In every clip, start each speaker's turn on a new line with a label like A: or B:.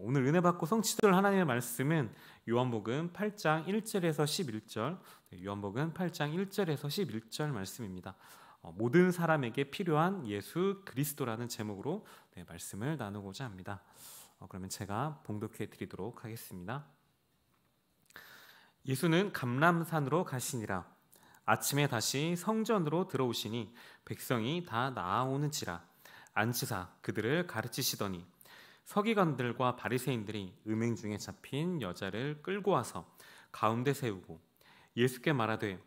A: 오늘 은혜 받고 성취될 하나님의 말씀은 요한복음 8장 1절에서 11절, 요한복음 8장 1절에서 11절 말씀입니다. 어, 모든 사람에게 필요한 예수 그리스도라는 제목으로 네, 말씀을 나누고자 합니다. 어, 그러면 제가 봉독해 드리도록 하겠습니다. 예수는 감람산으로 가시니라. 아침에 다시 성전으로 들어오시니 백성이 다 나아오는지라 안치사 그들을 가르치시더니 서기관들과 바리새인들이 음행 중에 잡힌 여자를 끌고 와서 가운데 세우고 예수께 말하되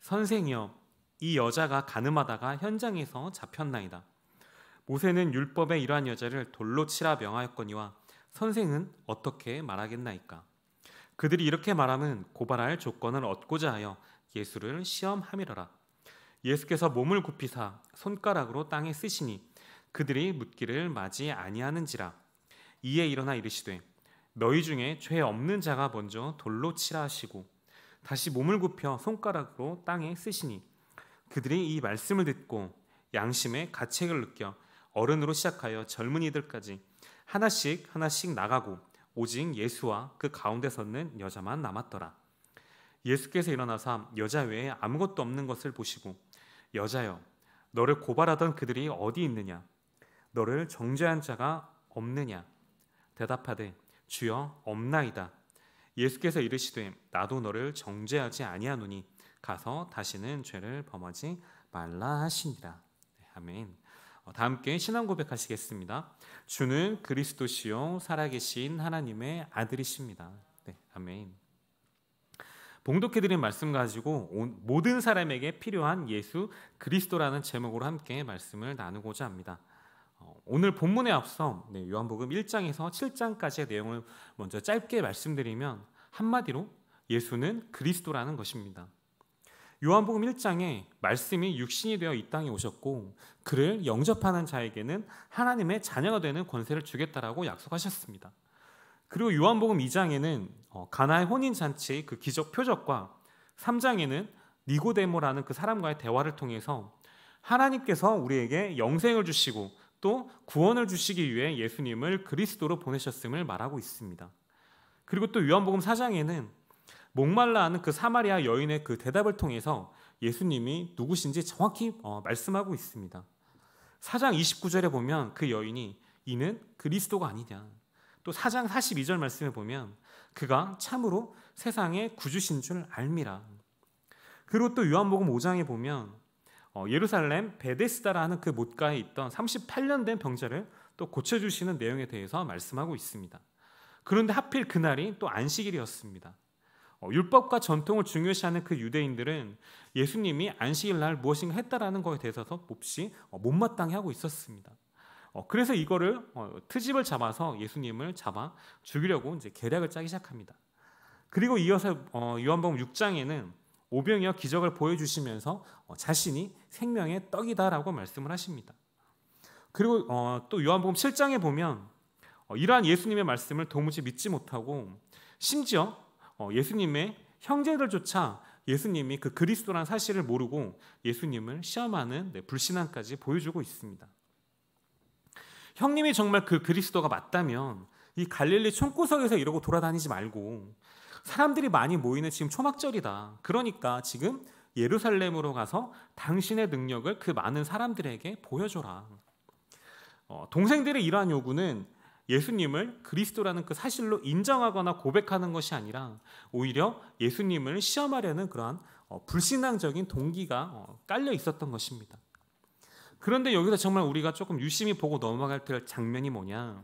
A: 선생이여 이 여자가 가늠하다가 현장에서 잡혔나이다. 모세는 율법에 이러한 여자를 돌로 치라 명하였거니와 선생은 어떻게 말하겠나이까? 그들이 이렇게 말하면 고발할 조건을 얻고자 하여 예수를 시험함이러라. 예수께서 몸을 굽히사 손가락으로 땅에 쓰시니 그들이 묻기를 맞이 아니하는지라 이에 일어나 이르시되 너희 중에 죄 없는 자가 먼저 돌로 치라 하시고 다시 몸을 굽혀 손가락으로 땅에 쓰시니 그들이 이 말씀을 듣고 양심의 가책을 느껴 어른으로 시작하여 젊은이들까지 하나씩 하나씩 나가고 오직 예수와 그 가운데 섰는 여자만 남았더라. 예수께서 일어나사 여자 외에 아무것도 없는 것을 보시고 여자여 너를 고발하던 그들이 어디 있느냐 너를 정죄한 자가 없느냐 대답하되 주여 없나이다. 예수께서 이르시되 나도 너를 정죄하지 아니하노니 가서 다시는 죄를 범하지 말라 하시니라. 네, 아멘. 어, 다 함께 신앙 고백하시겠습니다. 주는 그리스도시요 살아계신 하나님의 아들이십니다. 네, 아멘. 봉독해드린 말씀 가지고 모든 사람에게 필요한 예수 그리스도라는 제목으로 함께 말씀을 나누고자 합니다. 어, 오늘 본문에 앞서 네, 요한복음 1장에서 7장까지의 내용을 먼저 짧게 말씀드리면 한마디로 예수는 그리스도라는 것입니다. 요한복음 1장에 말씀이 육신이 되어 이 땅에 오셨고 그를 영접하는 자에게는 하나님의 자녀가 되는 권세를 주겠다라고 약속하셨습니다. 그리고 요한복음 2장에는 어, 가나의 혼인 잔치그 기적 표적과 3장에는 니고데모라는 그 사람과의 대화를 통해서 하나님께서 우리에게 영생을 주시고 또 구원을 주시기 위해 예수님을 그리스도로 보내셨음을 말하고 있습니다. 그리고 또 요한복음 4장에는 목말라 하는 그 사마리아 여인의 그 대답을 통해서 예수님이 누구신지 정확히 어, 말씀하고 있습니다. 4장 29절에 보면 그 여인이 이는 그리스도가 아니냐. 또 4장 42절 말씀에 보면 그가 참으로 세상의 구주신 줄 알미라. 그리고 또 요한복음 5장에 보면 어, 예루살렘 베데스다라는 그 못가에 있던 38년 된 병자를 또 고쳐주시는 내용에 대해서 말씀하고 있습니다. 그런데 하필 그날이 또 안식일이었습니다. 어, 율법과 전통을 중요시하는 그 유대인들은 예수님이 안식일 날 무엇인가 했다라는 것에 대해서 몹시 어, 못마땅해 하고 있었습니다. 어, 그래서 이거를 어, 트집을 잡아서 예수님을 잡아 죽이려고 이제 계략을 짜기 시작합니다. 그리고 이어서 어, 요한복음 6장에는 오병이어 기적을 보여주시면서 어, 자신이 생명의 떡이다라고 말씀을 하십니다. 그리고 어, 또 요한복음 7장에 보면 어, 이러한 예수님의 말씀을 도무지 믿지 못하고 심지어 예수님의 형제들조차 예수님이 그 그리스도란 사실을 모르고 예수님을 시험하는 네, 불신앙까지 보여주고 있습니다. 형님이 정말 그 그리스도가 맞다면 이 갈릴리 총구석에서 이러고 돌아다니지 말고 사람들이 많이 모이는 지금 초막절이다. 그러니까 지금 예루살렘으로 가서 당신의 능력을 그 많은 사람들에게 보여줘라. 어, 동생들의 이러한 요구는 예수님을 그리스도라는 그 사실로 인정하거나 고백하는 것이 아니라 오히려 예수님을 시험하려는 그러한 어, 불신앙적인 동기가 어, 깔려 있었던 것입니다. 그런데 여기서 정말 우리가 조금 유심히 보고 넘어갈 될 장면이 뭐냐?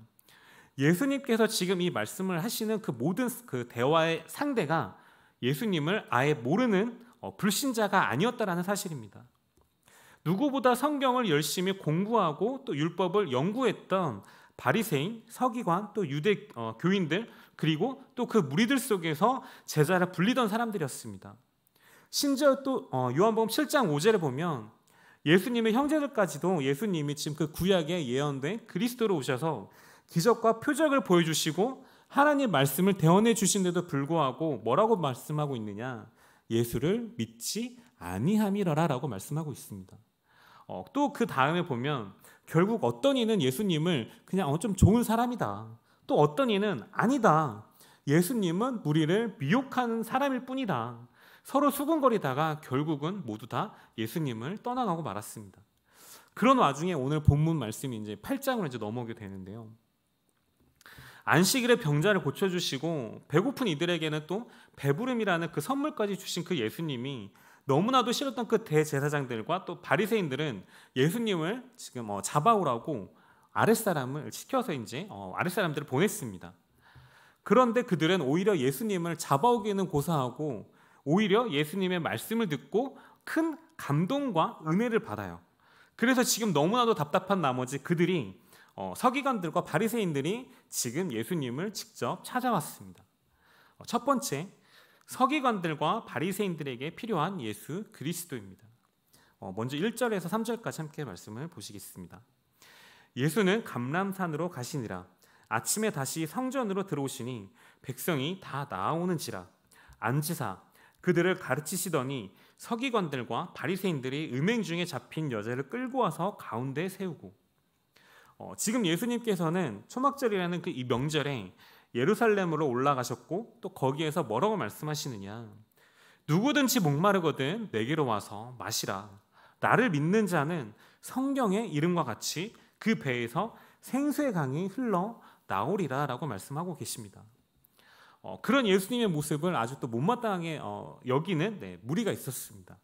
A: 예수님께서 지금 이 말씀을 하시는 그 모든 그 대화의 상대가 예수님을 아예 모르는 어, 불신자가 아니었다라는 사실입니다. 누구보다 성경을 열심히 공부하고 또 율법을 연구했던 바리새인, 서기관, 또 유대 어, 교인들 그리고 또 그 무리들 속에서 제자라 불리던 사람들이었습니다. 심지어 또 어, 요한복음 7장 5절에 보면 예수님의 형제들까지도 예수님이 지금 그 구약에 예언된 그리스도로 오셔서 기적과 표적을 보여주시고 하나님 말씀을 대언해 주신데도 불구하고 뭐라고 말씀하고 있느냐? 예수를 믿지 아니함이라라라고 말씀하고 있습니다. 어, 또그 다음에 보면 결국 어떤 이는 예수님을 그냥 어, 좀 좋은 사람이다. 또 어떤 이는 아니다. 예수님은 우리를 미혹하는 사람일 뿐이다. 서로 수군거리다가 결국은 모두 다 예수님을 떠나가고 말았습니다. 그런 와중에 오늘 본문 말씀이 이제 8장으로 이제 넘어오게 되는데요. 안식일에 병자를 고쳐주시고 배고픈 이들에게는 또 배부름이라는 그 선물까지 주신 그 예수님이 너무나도 싫었던 그 대제사장들과 또 바리새인들은 예수님을 지금 어, 잡아오라고 아랫사람을 시켜서 이제 어, 아랫사람들을 보냈습니다. 그런데 그들은 오히려 예수님을 잡아오기는 고사하고 오히려 예수님의 말씀을 듣고 큰 감동과 은혜를 받아요. 그래서 지금 너무나도 답답한 나머지 그들이 어, 서기관들과 바리새인들이 지금 예수님을 직접 찾아왔습니다. 어, 첫 번째, 서기관들과 바리새인들에게 필요한 예수 그리스도입니다. 어, 먼저 1절에서 3절까지 함께 말씀을 보시겠습니다. 예수는 감람산으로 가시니라 아침에 다시 성전으로 들어오시니 백성이 다나오는지라 안지사 그들을 가르치시더니 서기관들과 바리새인들이 음행 중에 잡힌 여자를 끌고 와서 가운데 세우고 어, 지금 예수님께서는 초막절이라는 그이 명절에 예루살렘으로 올라가셨고 또 거기에서 뭐라고 말씀하시느냐? 누구든지 목마르거든 내게로 와서 마시라. 나를 믿는 자는 성경의 이름과 같이 그 배에서 생수의 강이 흘러 나오리라라고 말씀하고 계십니다. 어, 그런 예수님의 모습을 아주 또 못마땅하게 어, 여기는 네, 무리가 있었습니다.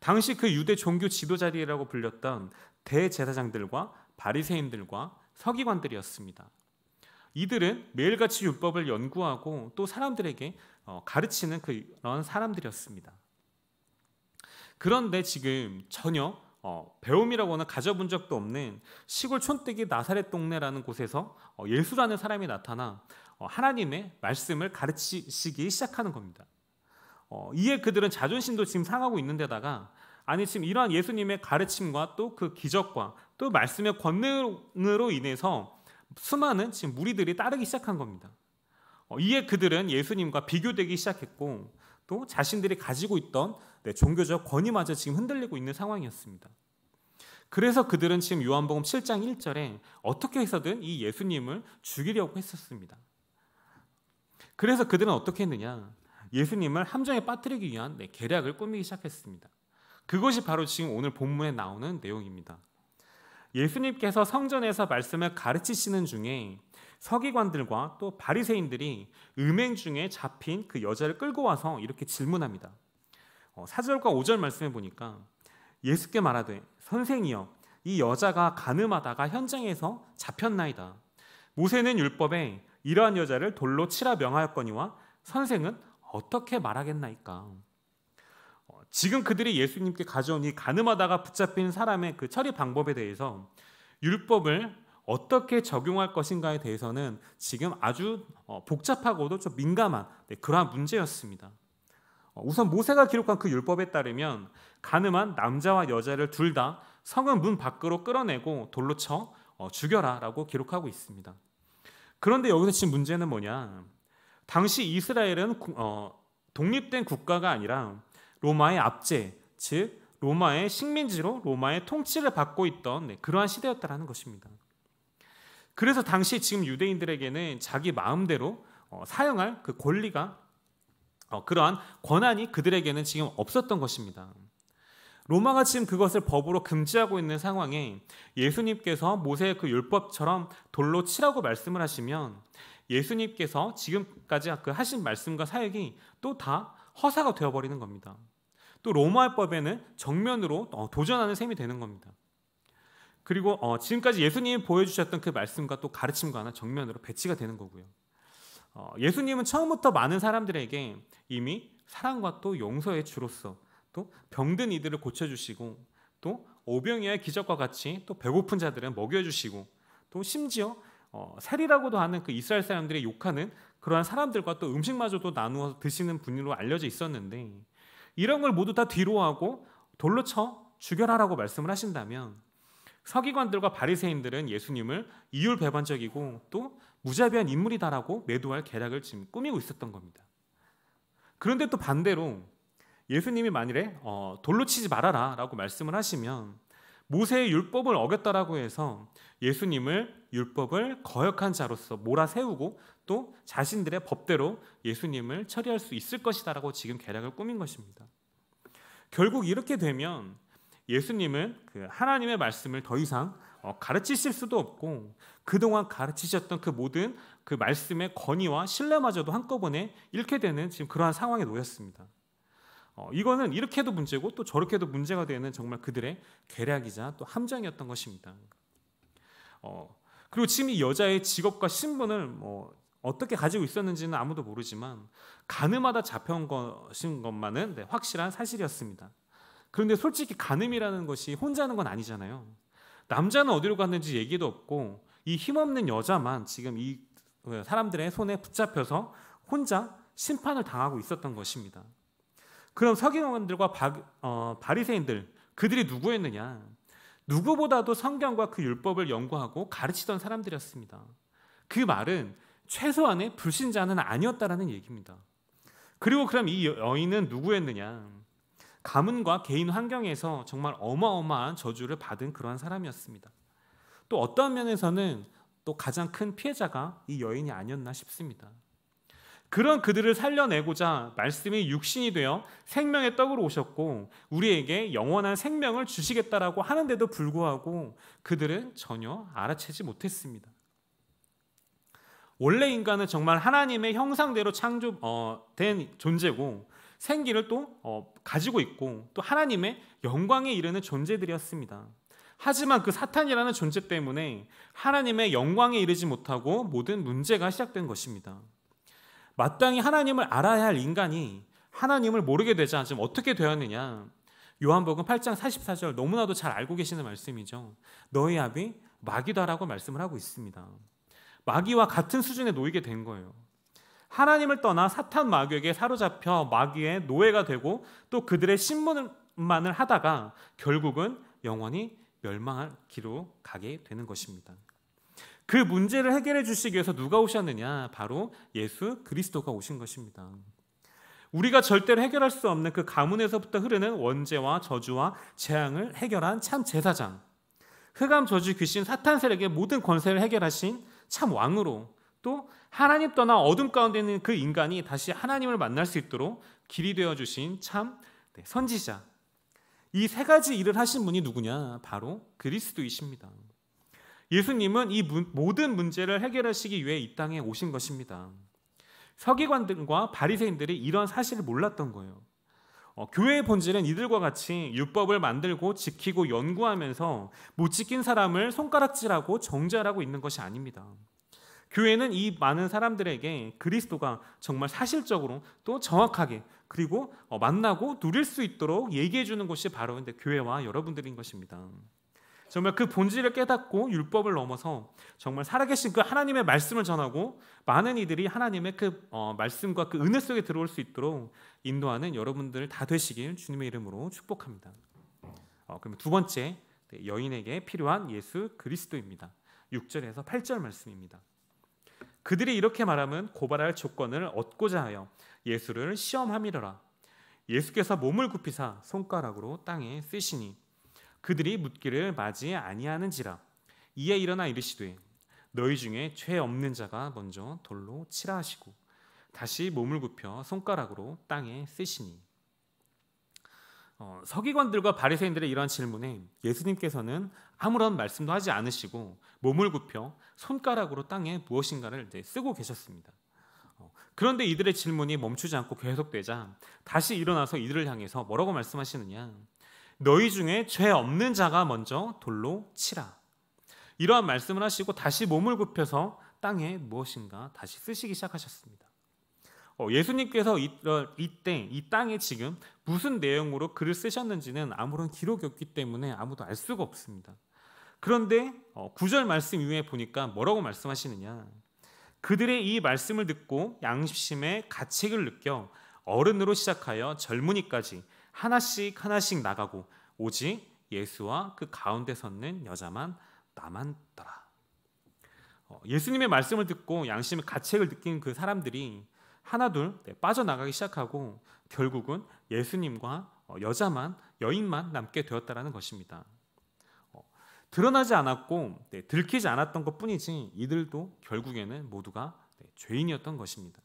A: 당시 그 유대 종교 지도자리라고 불렸던 대제사장들과 바리새인들과 서기관들이었습니다. 이들은 매일같이 율법을 연구하고 또 사람들에게 어, 가르치는 그런 사람들이었습니다. 그런데 지금 전혀 어, 배움이라고는 가져본 적도 없는 시골 촌뜨기 나사렛 동네라는 곳에서 어, 예수라는 사람이 나타나 하나님의 말씀을 가르치시기 시작하는 겁니다. 이에 그들은 자존심도 지금 상하고 있는데다가 아니 지금 이러한 예수님의 가르침과 또 그 기적과 또 말씀의 권능으로 인해서 수많은 지금 무리들이 따르기 시작한 겁니다. 어, 이에 그들은 예수님과 비교되기 시작했고 또 자신들이 가지고 있던 네, 종교적 권위마저 지금 흔들리고 있는 상황이었습니다. 그래서 그들은 지금 요한복음 7장 1절에 어떻게 해서든 이 예수님을 죽이려고 했었습니다. 그래서 그들은 어떻게 했느냐? 예수님을 함정에 빠뜨리기 위한 네, 계략을 꾸미기 시작했습니다. 그것이 바로 지금 오늘 본문에 나오는 내용입니다. 예수님께서 성전에서 말씀을 가르치시는 중에 서기관들과 또 바리새인들이 음행 중에 잡힌 그 여자를 끌고 와서 이렇게 질문합니다. 어, 사절과오절 말씀해 보니까 예수께 말하되 선생이여 이 여자가 가늠하다가 현장에서 잡혔나이다. 모세는 율법에 이러한 여자를 돌로 치라 명하였거니와 선생은 어떻게 말하겠나이까. 지금 그들이 예수님께 가져온 이 가늠하다가 붙잡힌 사람의 그 처리 방법에 대해서 율법을 어떻게 적용할 것인가에 대해서는 지금 아주 어, 복잡하고도 좀 민감한 네, 그러한 문제였습니다. 어, 우선 모세가 기록한 그 율법에 따르면 가늠한 남자와 여자를 둘 다 성은 문 밖으로 끌어내고 돌로 쳐 어, 죽여라라고 기록하고 있습니다. 그런데 여기서 지금 문제는 뭐냐? 당시 이스라엘은 독립된 국가가 아니라 로마의 압제, 즉 로마의 식민지로 로마의 통치를 받고 있던 네, 그러한 시대였다라는 것입니다. 그래서 당시 지금 유대인들에게는 자기 마음대로 어, 사용할 그 권리가 어, 그러한 권한이 그들에게는 지금 없었던 것입니다. 로마가 지금 그것을 법으로 금지하고 있는 상황에 예수님께서 모세의 그 율법처럼 돌로 치라고 말씀을 하시면 예수님께서 지금까지 그 하신 말씀과 사역이 또 다 허사가 되어버리는 겁니다. 또 로마법에는 정면으로 어, 도전하는 셈이 되는 겁니다. 그리고 어, 지금까지 예수님이 보여주셨던 그 말씀과 또 가르침과 하나 정면으로 배치가 되는 거고요. 어, 예수님은 처음부터 많은 사람들에게 이미 사랑과 또 용서의 주로서 또 병든 이들을 고쳐주시고 또 오병이의 기적과 같이 또 배고픈 자들은 먹여주시고 또 심지어 어, 세리라고도 하는 그 이스라엘 사람들의 욕하는 그러한 사람들과 또 음식마저도 나누어 드시는 분으로 알려져 있었는데 이런 걸 모두 다 뒤로 하고 돌로 쳐 죽여라라고 말씀을 하신다면 서기관들과 바리새인들은 예수님을 이율배반적이고 또 무자비한 인물이다라고 매도할 계략을 지금 꾸미고 있었던 겁니다. 그런데 또 반대로 예수님이 만일에 어, 돌로 치지 말아라라고 말씀을 하시면 모세의 율법을 어겼다라고 해서 예수님을 율법을 거역한 자로서 몰아세우고 또 자신들의 법대로 예수님을 처리할 수 있을 것이다라고 지금 계략을 꾸민 것입니다. 결국 이렇게 되면 예수님은 그 하나님의 말씀을 더 이상 어, 가르치실 수도 없고 그동안 가르치셨던 그 모든 그 말씀의 권위와 신뢰마저도 한꺼번에 잃게 되는 지금 그러한 상황에 놓였습니다. 어, 이거는 이렇게도 문제고 또 저렇게도 문제가 되는 정말 그들의 계략이자 또 함정이었던 것입니다. 어, 그리고 지금 이 여자의 직업과 신분을 뭐 어떻게 가지고 있었는지는 아무도 모르지만 가늠하다 잡혀온 것인 것만은 네, 확실한 사실이었습니다. 그런데 솔직히 가늠이라는 것이 혼자 하는 건 아니잖아요. 남자는 어디로 갔는지 얘기도 없고 이 힘없는 여자만 지금 이 사람들의 손에 붙잡혀서 혼자 심판을 당하고 있었던 것입니다. 그럼 서기관들과 바, 어, 바리새인들 그들이 누구였느냐? 누구보다도 성경과 그 율법을 연구하고 가르치던 사람들이었습니다. 그 말은 최소한의 불신자는 아니었다라는 얘기입니다. 그리고 그럼 이 여인은 누구였느냐? 가문과 개인 환경에서 정말 어마어마한 저주를 받은 그러한 사람이었습니다. 또 어떤 면에서는 또 가장 큰 피해자가 이 여인이 아니었나 싶습니다. 그런 그들을 살려내고자 말씀이 육신이 되어 생명의 떡으로 오셨고 우리에게 영원한 생명을 주시겠다라고 하는데도 불구하고 그들은 전혀 알아채지 못했습니다. 원래 인간은 정말 하나님의 형상대로 창조된 어, 존재고 생기를 또 어, 가지고 있고 또 하나님의 영광에 이르는 존재들이었습니다. 하지만 그 사탄이라는 존재 때문에 하나님의 영광에 이르지 못하고 모든 문제가 시작된 것입니다. 마땅히 하나님을 알아야 할 인간이 하나님을 모르게 되자 않으면 어떻게 되었느냐? 요한복음 8장 44절 너무나도 잘 알고 계시는 말씀이죠. 너희 아비 마귀다라고 말씀을 하고 있습니다. 마귀와 같은 수준에 놓이게 된 거예요. 하나님을 떠나 사탄 마귀에게 사로잡혀 마귀의 노예가 되고 또 그들의 신문만을 하다가 결국은 영원히 멸망할 길로 가게 되는 것입니다. 그 문제를 해결해 주시기 위해서 누가 오셨느냐? 바로 예수 그리스도가 오신 것입니다. 우리가 절대로 해결할 수 없는 그 가문에서부터 흐르는 원죄와 저주와 재앙을 해결한 참 제사장. 흑암 저주 귀신 사탄 세력의 모든 권세를 해결하신 참 왕으로 또 하나님 떠나 어둠 가운데 있는 그 인간이 다시 하나님을 만날 수 있도록 길이 되어 주신 참 네, 선지자. 이 세 가지 일을 하신 분이 누구냐? 바로 그리스도이십니다. 예수님은 이 모든 문제를 해결하시기 위해 이 땅에 오신 것입니다. 서기관들과 바리새인들이 이런 사실을 몰랐던 거예요. 어, 교회의 본질은 이들과 같이 율법을 만들고 지키고 연구하면서 못 지킨 사람을 손가락질하고 정죄하고 있는 것이 아닙니다. 교회는 이 많은 사람들에게 그리스도가 정말 사실적으로 또 정확하게 그리고 어, 만나고 누릴 수 있도록 얘기해 주는 것이 바로 근데 교회와 여러분들인 것입니다. 정말 그 본질을 깨닫고 율법을 넘어서 정말 살아계신 그 하나님의 말씀을 전하고 많은 이들이 하나님의 그 어, 말씀과 그 은혜 속에 들어올 수 있도록 인도하는 여러분들 다 되시길 주님의 이름으로 축복합니다. 어, 그럼 두 번째 네, 여인에게 필요한 예수 그리스도입니다. 6절에서 8절 말씀입니다. 그들이 이렇게 말하면 고발할 조건을 얻고자 하여 예수를 시험함이라 예수께서 몸을 굽히사 손가락으로 땅에 쓰시니 그들이 묻기를 맞이 아니하는지라 이에 일어나 이르시되 너희 중에 죄 없는 자가 먼저 돌로 치라 하시고 다시 몸을 굽혀 손가락으로 땅에 쓰시니 어, 서기관들과 바리새인들의 이러한 질문에 예수님께서는 아무런 말씀도 하지 않으시고 몸을 굽혀 손가락으로 땅에 무엇인가를 쓰고 계셨습니다. 어, 그런데 이들의 질문이 멈추지 않고 계속되자 다시 일어나서 이들을 향해서 뭐라고 말씀하시느냐 너희 중에 죄 없는 자가 먼저 돌로 치라. 이러한 말씀을 하시고 다시 몸을 굽혀서 땅에 무엇인가 다시 쓰시기 시작하셨습니다. 어, 예수님께서 이때 이 땅에 지금 무슨 내용으로 글을 쓰셨는지는 아무런 기록이 없기 때문에 아무도 알 수가 없습니다. 그런데 어, 구절 말씀 이후에 보니까 뭐라고 말씀하시느냐? 그들의 이 말씀을 듣고 양심의 가책을 느껴 어른으로 시작하여 젊은이까지 하나씩 하나씩 나가고 오직 예수와 그 가운데 섰는 여자만 남았더라. 어, 예수님의 말씀을 듣고 양심의 가책을 느낀 그 사람들이 하나둘 네, 빠져나가기 시작하고 결국은 예수님과 어, 여자만 여인만 남게 되었다라는 것입니다. 어, 드러나지 않았고 네, 들키지 않았던 것뿐이지 이들도 결국에는 모두가 네, 죄인이었던 것입니다.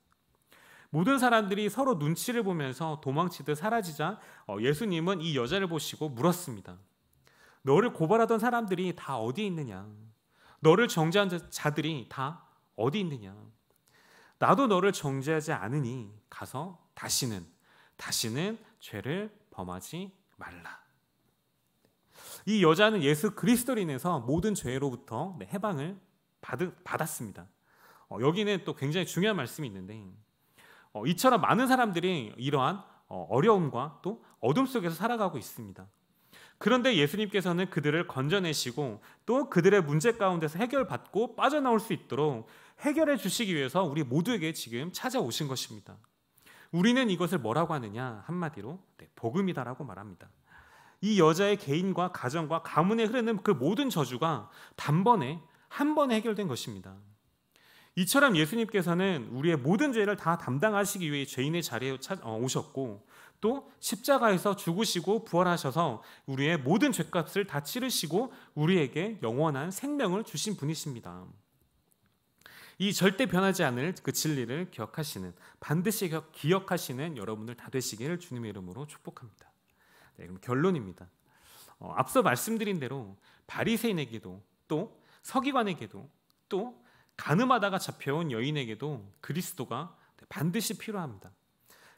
A: 모든 사람들이 서로 눈치를 보면서 도망치듯 사라지자 어, 예수님은 이 여자를 보시고 물었습니다. 너를 고발하던 사람들이 다어디 있느냐? 너를 정죄한 자들이 다 어디 있느냐? 나도 너를 정죄하지 않으니 가서 다시는 다시는 죄를 범하지 말라. 이 여자는 예수 그리스도로 인해서 모든 죄로부터 네, 해방을 받았습니다. 어, 여기는 또 굉장히 중요한 말씀이 있는데 어, 이처럼 많은 사람들이 이러한 어, 어려움과 또 어둠 속에서 살아가고 있습니다. 그런데 예수님께서는 그들을 건져내시고 또 그들의 문제 가운데서 해결받고 빠져나올 수 있도록 해결해 주시기 위해서 우리 모두에게 지금 찾아오신 것입니다. 우리는 이것을 뭐라고 하느냐 한마디로 네, 복음이다라고 말합니다. 이 여자의 개인과 가정과 가문에 흐르는 그 모든 저주가 단번에 한 번에 해결된 것입니다. 이처럼 예수님께서는 우리의 모든 죄를 다 담당하시기 위해 죄인의 자리에 어, 오셨고 또 십자가에서 죽으시고 부활하셔서 우리의 모든 죄값을 다 치르시고 우리에게 영원한 생명을 주신 분이십니다. 이 절대 변하지 않을 그 진리를 기억하시는 반드시 기억하시는 여러분들 다 되시기를 주님의 이름으로 축복합니다. 네, 그럼 결론입니다. 어, 앞서 말씀드린 대로 바리새인에게도 또 서기관에게도 또 가늠하다가 잡혀온 여인에게도 그리스도가 반드시 필요합니다.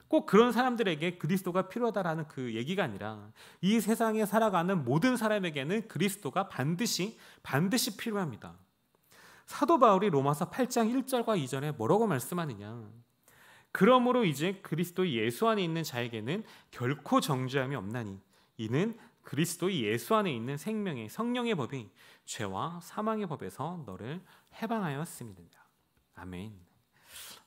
A: 꼭 그런 사람들에게 그리스도가 필요하다라는 그 얘기가 아니라 이 세상에 살아가는 모든 사람에게는 그리스도가 반드시 반드시 필요합니다. 사도 바울이 로마서 8장 1절과 2절에 뭐라고 말씀하느냐? 그러므로 이제 그리스도 예수 안에 있는 자에게는 결코 정죄함이 없나니 이는 그리스도 예수 안에 있는 생명의 성령의 법이 죄와 사망의 법에서 너를 해방하였습니다. 아멘.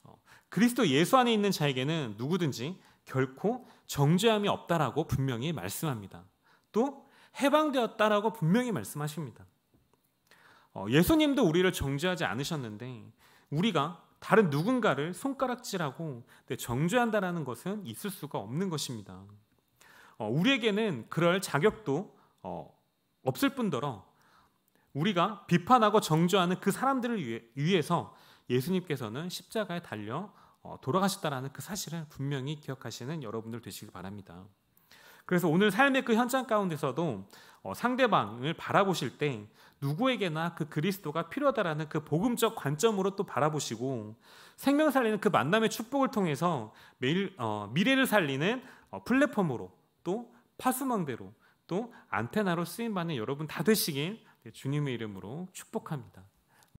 A: 어, 그리스도 예수 안에 있는 자에게는 누구든지 결코 정죄함이 없다라고 분명히 말씀합니다. 또 해방되었다라고 분명히 말씀하십니다. 어, 예수님도 우리를 정죄하지 않으셨는데 우리가 다른 누군가를 손가락질하고 정죄한다라는 것은 있을 수가 없는 것입니다. 어, 우리에게는 그럴 자격도 어, 없을 뿐더러 우리가 비판하고 정죄하는 그 사람들을 위해, 서 예수님께서는 십자가에 달려 어, 돌아가셨다라는 그 사실을 분명히 기억하시는 여러분들 되시길 바랍니다. 그래서 오늘 삶의 그 현장 가운데서도 상대방을 바라보실 때 누구에게나 그 그리스도가 필요하다라는 그 복음적 관점으로 또 바라보시고 생명 살리는 그 만남의 축복을 통해서 매일 어, 미래를 살리는 플랫폼으로 또 파수망대로 또 안테나로 쓰임 받는 여러분 다 되시길 주님의 이름으로 축복합니다.